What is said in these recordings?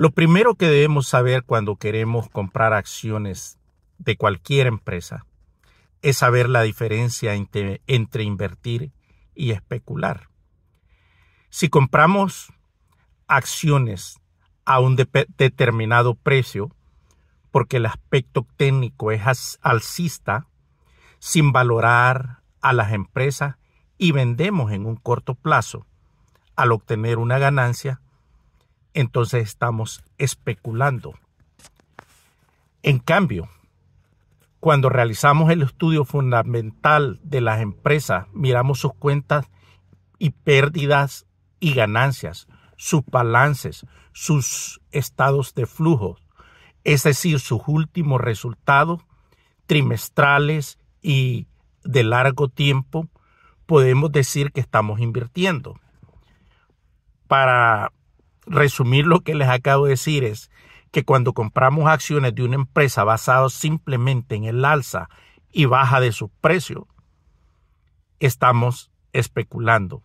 Lo primero que debemos saber cuando queremos comprar acciones de cualquier empresa es saber la diferencia entre, invertir y especular. Si compramos acciones a un determinado precio, porque el aspecto técnico es alcista, sin valorar a las empresas y vendemos en un corto plazo, al obtener una ganancia, entonces estamos especulando. En cambio, cuando realizamos el estudio fundamental de las empresas, miramos sus cuentas y pérdidas y ganancias, sus balances, sus estados de flujo, es decir, sus últimos resultados trimestrales y de largo tiempo, podemos decir que estamos invirtiendo. Para resumir lo que les acabo de decir es que cuando compramos acciones de una empresa basado simplemente en el alza y baja de su precio, estamos especulando.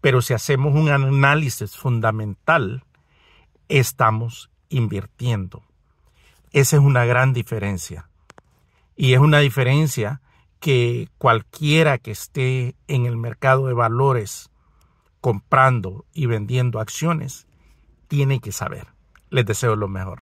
Pero si hacemos un análisis fundamental, estamos invirtiendo. Esa es una gran diferencia. Y es una diferencia que cualquiera que esté en el mercado de valores comprando y vendiendo acciones tiene que saber. Les deseo lo mejor.